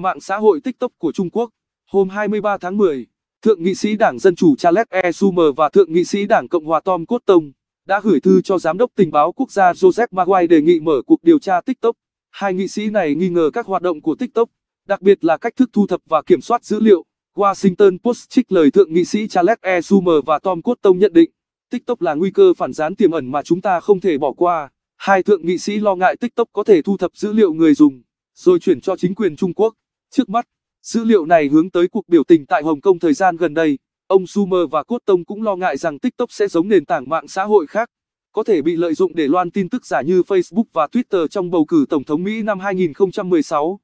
Mạng xã hội TikTok của Trung Quốc, hôm 23 tháng 10, Thượng nghị sĩ Đảng Dân Chủ Charles E. Schumer và Thượng nghị sĩ Đảng Cộng hòa Tom Cotton đã gửi thư cho Giám đốc Tình báo Quốc gia Joseph Maguire đề nghị mở cuộc điều tra TikTok. Hai nghị sĩ này nghi ngờ các hoạt động của TikTok, đặc biệt là cách thức thu thập và kiểm soát dữ liệu. Washington Post trích lời Thượng nghị sĩ Charles E. Schumer và Tom Cotton nhận định, TikTok là nguy cơ phản gián tiềm ẩn mà chúng ta không thể bỏ qua. Hai thượng nghị sĩ lo ngại TikTok có thể thu thập dữ liệu người dùng, rồi chuyển cho chính quyền Trung Quốc. Trước mắt, dữ liệu này hướng tới cuộc biểu tình tại Hồng Kông thời gian gần đây, ông Zoomer và Cốt Tông cũng lo ngại rằng TikTok sẽ giống nền tảng mạng xã hội khác, có thể bị lợi dụng để loan tin tức giả như Facebook và Twitter trong bầu cử Tổng thống Mỹ năm 2016.